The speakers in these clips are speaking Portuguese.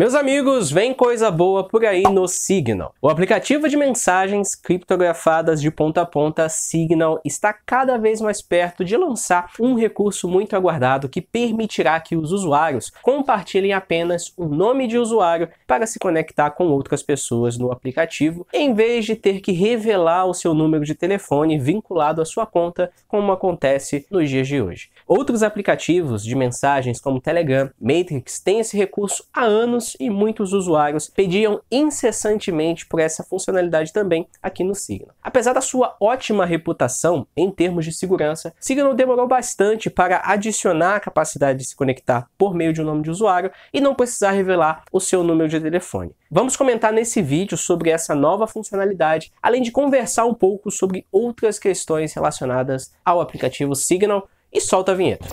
Meus amigos, vem coisa boa por aí no Signal. O aplicativo de mensagens criptografadas de ponta a ponta Signal está cada vez mais perto de lançar um recurso muito aguardado que permitirá que os usuários compartilhem apenas o nome de usuário para se conectar com outras pessoas no aplicativo, em vez de ter que revelar o seu número de telefone vinculado à sua conta, como acontece nos dias de hoje. Outros aplicativos de mensagens como Telegram, Matrix têm esse recurso há anos e muitos usuários pediam incessantemente por essa funcionalidade também aqui no Signal. Apesar da sua ótima reputação em termos de segurança, Signal demorou bastante para adicionar a capacidade de se conectar por meio de um nome de usuário e não precisar revelar o seu número de telefone. Vamos comentar nesse vídeo sobre essa nova funcionalidade, além de conversar um pouco sobre outras questões relacionadas ao aplicativo Signal e solta a vinheta.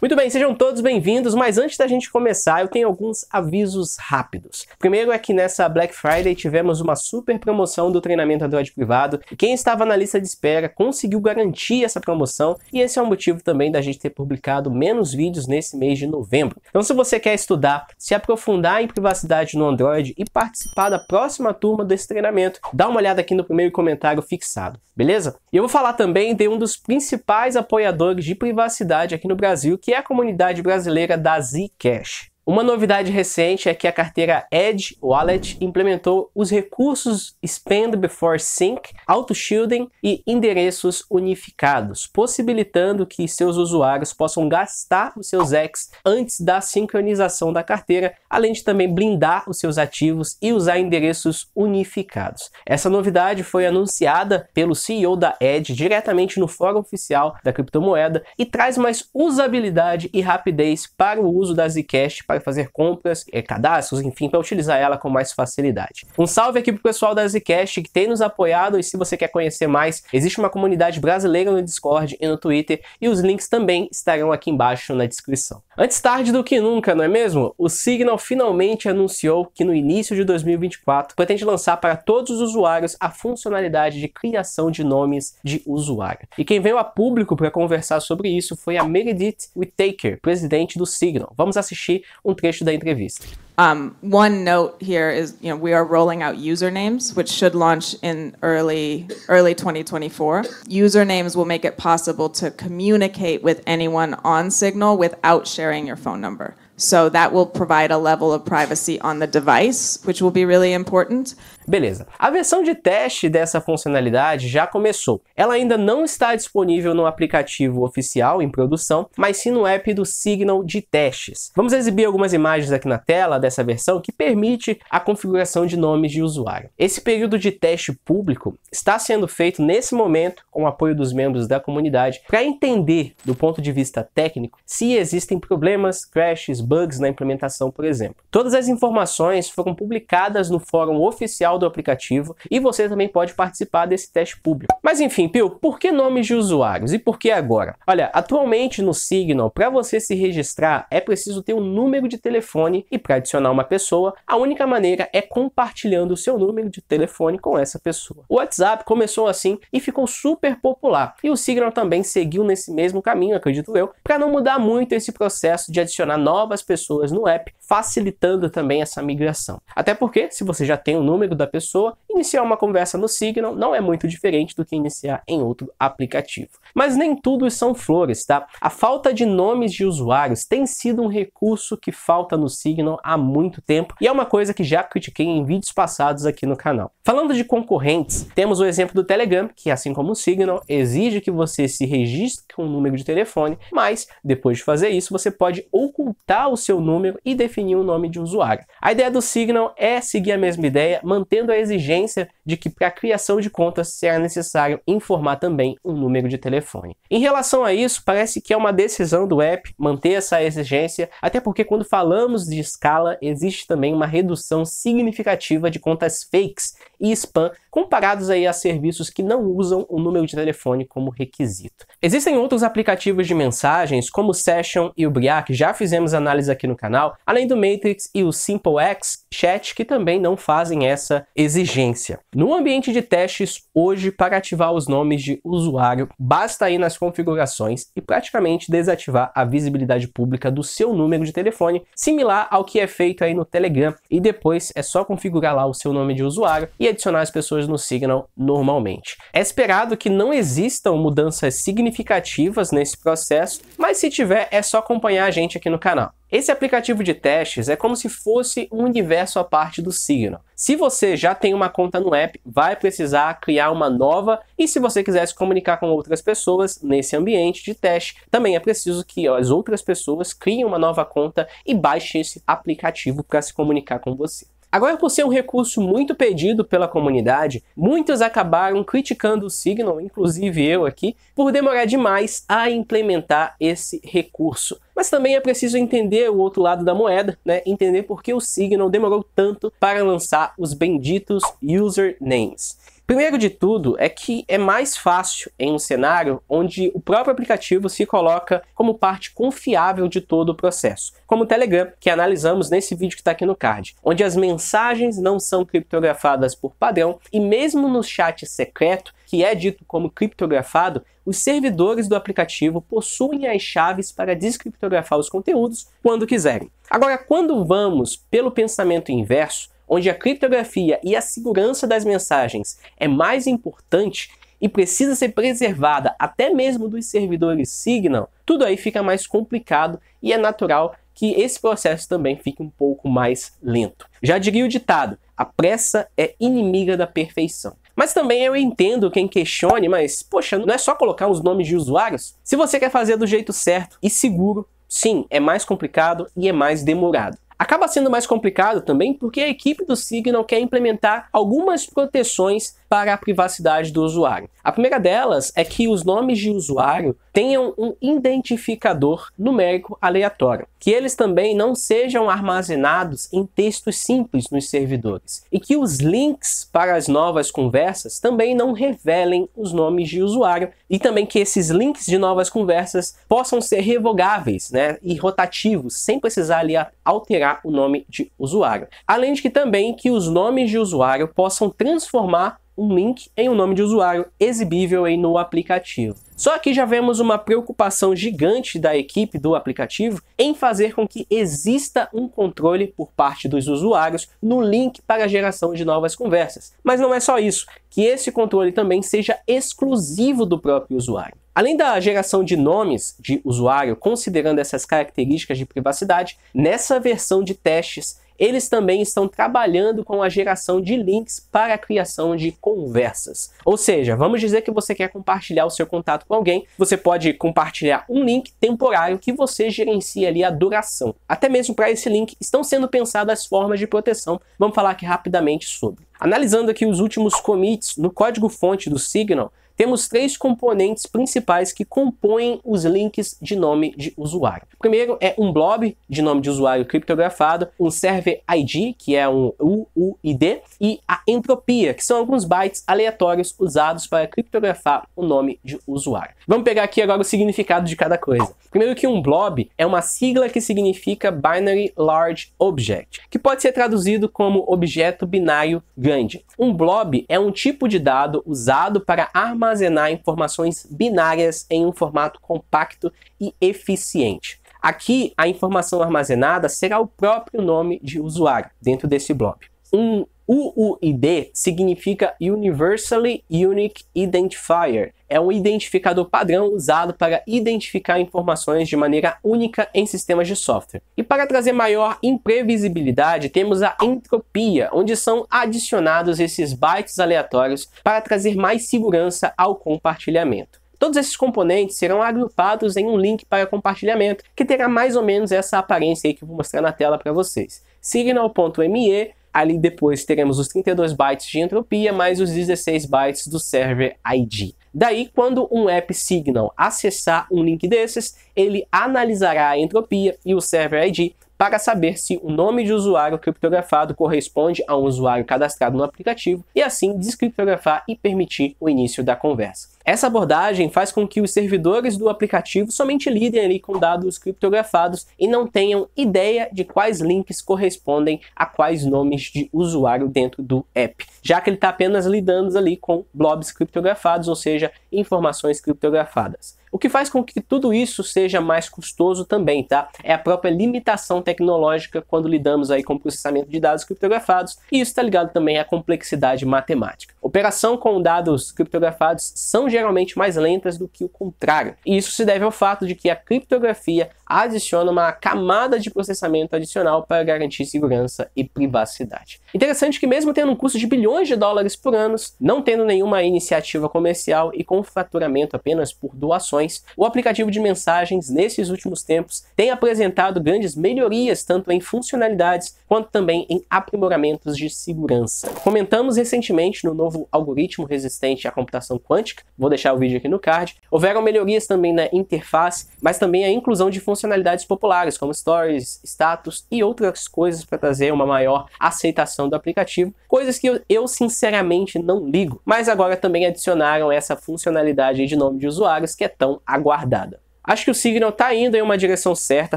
Muito bem, sejam todos bem-vindos, mas antes da gente começar, eu tenho alguns avisos rápidos. Primeiro é que nessa Black Friday tivemos uma super promoção do treinamento Android privado. Quem estava na lista de espera conseguiu garantir essa promoção e esse é o um motivo também da gente ter publicado menos vídeos nesse mês de novembro. Então se você quer estudar, se aprofundar em privacidade no Android e participar da próxima turma desse treinamento, dá uma olhada aqui no primeiro comentário fixado, beleza? E eu vou falar também de um dos principais apoiadores de privacidade aqui no Brasil, que é a comunidade brasileira da Zcash. Uma novidade recente é que a carteira Edge Wallet implementou os recursos Spend Before Sync, Auto Shielding e endereços unificados, possibilitando que seus usuários possam gastar os seus X antes da sincronização da carteira, além de também blindar os seus ativos e usar endereços unificados. Essa novidade foi anunciada pelo CEO da Edge diretamente no fórum oficial da criptomoeda e traz mais usabilidade e rapidez para o uso da Zcash para para fazer compras, é, cadastros, enfim, para utilizar ela com mais facilidade. Um salve aqui pro pessoal da Zcash que tem nos apoiado e se você quer conhecer mais, existe uma comunidade brasileira no Discord e no Twitter e os links também estarão aqui embaixo na descrição. Antes tarde do que nunca, não é mesmo? O Signal finalmente anunciou que no início de 2024 pretende lançar para todos os usuários a funcionalidade de criação de nomes de usuário. E quem veio a público para conversar sobre isso foi a Meredith Whittaker, presidente do Signal. Vamos assistir um trecho da entrevista. Um, one note here is, you know, we are rolling out usernames, which should launch in early early 2024. Usernames will make it possible to communicate with anyone on Signal without sharing your phone number. So that will provide a level of privacy on the device, which will be really important. Beleza. A versão de teste dessa funcionalidade já começou. Ela ainda não está disponível no aplicativo oficial em produção, mas sim no app do Signal de testes. Vamos exibir algumas imagens aqui na tela dessa versão que permite a configuração de nomes de usuário. Esse período de teste público está sendo feito nesse momento com o apoio dos membros da comunidade para entender, do ponto de vista técnico, se existem problemas, crashes, bugs na implementação, por exemplo. Todas as informações foram publicadas no fórum oficial do aplicativo e você também pode participar desse teste público. Mas enfim, Pio, por que nomes de usuários e por que agora? Olha, atualmente no Signal, para você se registrar é preciso ter um número de telefone e para adicionar uma pessoa, a única maneira é compartilhando o seu número de telefone com essa pessoa. O WhatsApp começou assim e ficou super popular e o Signal também seguiu nesse mesmo caminho, acredito eu, para não mudar muito esse processo de adicionar novas pessoas no app facilitando também essa migração. Até porque, se você já tem o número da pessoa, Iniciar uma conversa no Signal não é muito diferente do que iniciar em outro aplicativo. Mas nem tudo são flores, tá? A falta de nomes de usuários tem sido um recurso que falta no Signal há muito tempo e é uma coisa que já critiquei em vídeos passados aqui no canal. Falando de concorrentes, temos o exemplo do Telegram, que assim como o Signal, exige que você se registre com um número de telefone, mas depois de fazer isso, você pode ocultar o seu número e definir o um nome de usuário. A ideia do Signal é seguir a mesma ideia, mantendo a exigência consciência de que para a criação de contas será é necessário informar também um número de telefone. Em relação a isso, parece que é uma decisão do app manter essa exigência, até porque quando falamos de escala, existe também uma redução significativa de contas fakes e spam, comparados aí a serviços que não usam o número de telefone como requisito. Existem outros aplicativos de mensagens, como o Session e o Briac, que já fizemos análise aqui no canal, além do Matrix e o SimpleX Chat, que também não fazem essa exigência. No ambiente de testes, hoje, para ativar os nomes de usuário, basta ir nas configurações e praticamente desativar a visibilidade pública do seu número de telefone, similar ao que é feito aí no Telegram, e depois é só configurar lá o seu nome de usuário e adicionar as pessoas no Signal normalmente. É esperado que não existam mudanças significativas nesse processo, mas se tiver, é só acompanhar a gente aqui no canal. Esse aplicativo de testes é como se fosse um universo à parte do Signal. Se você já tem uma conta no app, vai precisar criar uma nova, e se você quiser se comunicar com outras pessoas nesse ambiente de teste, também é preciso que as outras pessoas criem uma nova conta e baixem esse aplicativo para se comunicar com você. Agora, por ser um recurso muito pedido pela comunidade, muitos acabaram criticando o Signal, inclusive eu aqui, por demorar demais a implementar esse recurso. Mas também é preciso entender o outro lado da moeda, né? entender por que o Signal demorou tanto para lançar os benditos usernames. Primeiro de tudo é que é mais fácil em um cenário onde o próprio aplicativo se coloca como parte confiável de todo o processo, como o Telegram, que analisamos nesse vídeo que está aqui no card, onde as mensagens não são criptografadas por padrão e mesmo no chat secreto, que é dito como criptografado, os servidores do aplicativo possuem as chaves para descriptografar os conteúdos quando quiserem. Agora, quando vamos pelo pensamento inverso, onde a criptografia e a segurança das mensagens é mais importante e precisa ser preservada até mesmo dos servidores Signal, tudo aí fica mais complicado e é natural que esse processo também fique um pouco mais lento. Já diria o ditado: a pressa é inimiga da perfeição. Mas também eu entendo quem questione, mas poxa, não é só colocar os nomes de usuários? Se você quer fazer do jeito certo e seguro, sim, é mais complicado e é mais demorado. Acaba sendo mais complicado também porque a equipe do Signal quer implementar algumas proteções para a privacidade do usuário. A primeira delas é que os nomes de usuário tenham um identificador numérico aleatório, que eles também não sejam armazenados em textos simples nos servidores e que os links para as novas conversas também não revelem os nomes de usuário e também que esses links de novas conversas possam ser revogáveis, né, e rotativos, sem precisar ali alterar o nome de usuário. Além de que também que os nomes de usuário possam transformar um link em um nome de usuário exibível aí no aplicativo. Só que já vemos uma preocupação gigante da equipe do aplicativo em fazer com que exista um controle por parte dos usuários no link para a geração de novas conversas. Mas não é só isso, que esse controle também seja exclusivo do próprio usuário. Além da geração de nomes de usuário, considerando essas características de privacidade, nessa versão de testes eles também estão trabalhando com a geração de links para a criação de conversas. Ou seja, vamos dizer que você quer compartilhar o seu contato com alguém, você pode compartilhar um link temporário que você gerencia ali a duração. Até mesmo para esse link estão sendo pensadas formas de proteção. Vamos falar aqui rapidamente sobre. Analisando aqui os últimos commits no código fonte do Signal, temos três componentes principais que compõem os links de nome de usuário. O primeiro é um blob de nome de usuário criptografado, um server ID, que é um UUID, e a entropia, que são alguns bytes aleatórios usados para criptografar o nome de usuário. Vamos pegar aqui agora o significado de cada coisa. Primeiro que um blob é uma sigla que significa Binary Large Object, que pode ser traduzido como objeto binário grande. Um blob é um tipo de dado usado para armazenar armazenar informações binárias em um formato compacto e eficiente. Aqui, a informação armazenada será o próprio nome de usuário dentro desse blob. Um UUID significa Universally Unique Identifier. É um identificador padrão usado para identificar informações de maneira única em sistemas de software. E para trazer maior imprevisibilidade, temos a entropia, onde são adicionados esses bytes aleatórios para trazer mais segurança ao compartilhamento. Todos esses componentes serão agrupados em um link para compartilhamento, que terá mais ou menos essa aparência aí que eu vou mostrar na tela para vocês. signal.me Ali depois teremos os 32 bytes de entropia mais os 16 bytes do server ID. Daí, quando um app signal acessar um link desses, ele analisará a entropia e o server ID para saber se o nome de usuário criptografado corresponde a um usuário cadastrado no aplicativo e assim descriptografar e permitir o início da conversa. Essa abordagem faz com que os servidores do aplicativo somente lidem ali com dados criptografados e não tenham ideia de quais links correspondem a quais nomes de usuário dentro do app, já que ele está apenas lidando ali com blobs criptografados, ou seja, informações criptografadas. O que faz com que tudo isso seja mais custoso também, tá? É a própria limitação tecnológica quando lidamos aí com processamento de dados criptografados, e isso está ligado também à complexidade matemática. Operação com dados criptografados são geralmente mais lentas do que o contrário. E isso se deve ao fato de que a criptografia adiciona uma camada de processamento adicional para garantir segurança e privacidade. Interessante que mesmo tendo um custo de bilhões de dólares por ano, não tendo nenhuma iniciativa comercial e com faturamento apenas por doações, o aplicativo de mensagens nesses últimos tempos tem apresentado grandes melhorias tanto em funcionalidades quanto também em aprimoramentos de segurança. Comentamos recentemente no novo novo algoritmo resistente à computação quântica, vou deixar o vídeo aqui no card. Houveram melhorias também na interface, mas também a inclusão de funcionalidades populares, como stories, status e outras coisas para trazer uma maior aceitação do aplicativo, coisas que eu, eu sinceramente não ligo. Mas agora também adicionaram essa funcionalidade de nome de usuários que é tão aguardada. Acho que o Signal está indo em uma direção certa,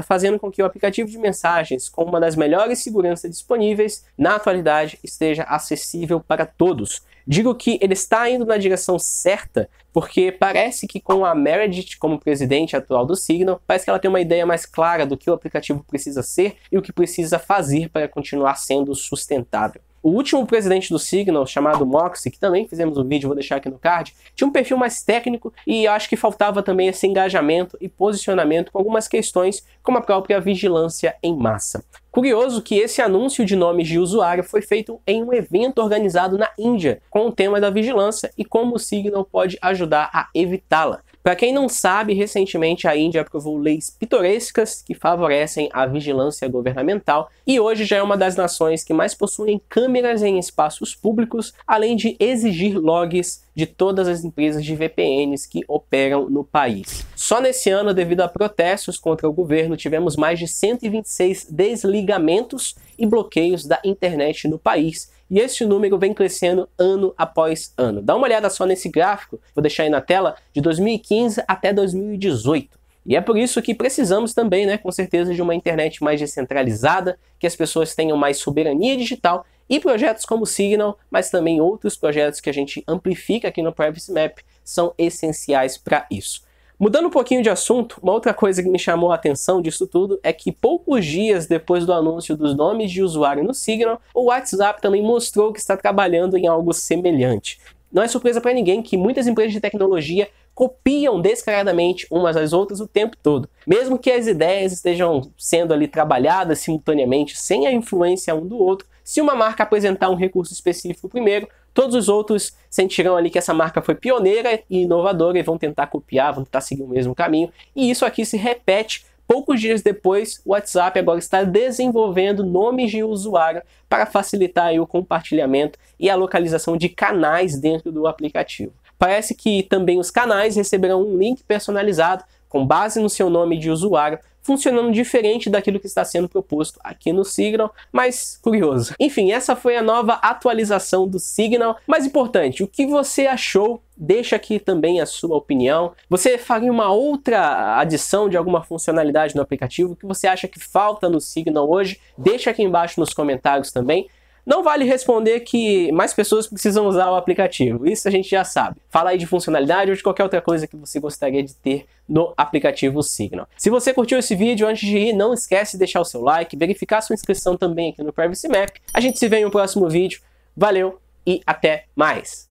fazendo com que o aplicativo de mensagens, com uma das melhores seguranças disponíveis na atualidade, esteja acessível para todos. Digo que ele está indo na direção certa, porque parece que com a Meredith como presidente atual do Signal, parece que ela tem uma ideia mais clara do que o aplicativo precisa ser e o que precisa fazer para continuar sendo sustentável. O último presidente do Signal, chamado Moxie, que também fizemos um vídeo, vou deixar aqui no card, tinha um perfil mais técnico e acho que faltava também esse engajamento e posicionamento com algumas questões, como a própria vigilância em massa. Curioso que esse anúncio de nomes de usuário foi feito em um evento organizado na Índia, com o tema da vigilância e como o Signal pode ajudar a evitá-la. Para quem não sabe, recentemente a Índia aprovou leis pitorescas que favorecem a vigilância governamental e hoje já é uma das nações que mais possuem câmeras em espaços públicos, além de exigir logs de todas as empresas de VPNs que operam no país. Só nesse ano, devido a protestos contra o governo, tivemos mais de 126 desligamentos e bloqueios da internet no país, e esse número vem crescendo ano após ano. Dá uma olhada só nesse gráfico, vou deixar aí na tela, de 2015 até 2018. E é por isso que precisamos também, né, com certeza, de uma internet mais descentralizada, que as pessoas tenham mais soberania digital e projetos como Signal, mas também outros projetos que a gente amplifica aqui no Privacy Map são essenciais para isso. Mudando um pouquinho de assunto, uma outra coisa que me chamou a atenção disso tudo é que poucos dias depois do anúncio dos nomes de usuário no Signal, o WhatsApp também mostrou que está trabalhando em algo semelhante. Não é surpresa para ninguém que muitas empresas de tecnologia copiam descaradamente umas às outras o tempo todo. Mesmo que as ideias estejam sendo ali trabalhadas simultaneamente, sem a influência um do outro, se uma marca apresentar um recurso específico primeiro, Todos os outros sentirão ali que essa marca foi pioneira e inovadora e vão tentar copiar, vão tentar seguir o mesmo caminho. E isso aqui se repete Poucos dias depois, o WhatsApp agora está desenvolvendo nomes de usuário para facilitar o compartilhamento e a localização de canais dentro do aplicativo. Parece que também os canais receberão um link personalizado com base no seu nome de usuário funcionando diferente daquilo que está sendo proposto aqui no Signal, mas curioso. Enfim, essa foi a nova atualização do Signal. Mais importante, o que você achou deixa aqui também a sua opinião. Você faria uma outra adição de alguma funcionalidade no aplicativo que você acha que falta no Signal hoje? Deixa aqui embaixo nos comentários também. Não vale responder que mais pessoas precisam usar o aplicativo, isso a gente já sabe. Fala aí de funcionalidade ou de qualquer outra coisa que você gostaria de ter no aplicativo Signal. Se você curtiu esse vídeo, antes de ir, não esquece de deixar o seu like, verificar sua inscrição também aqui no Privacy Map. A gente se vê em um próximo vídeo, valeu e até mais!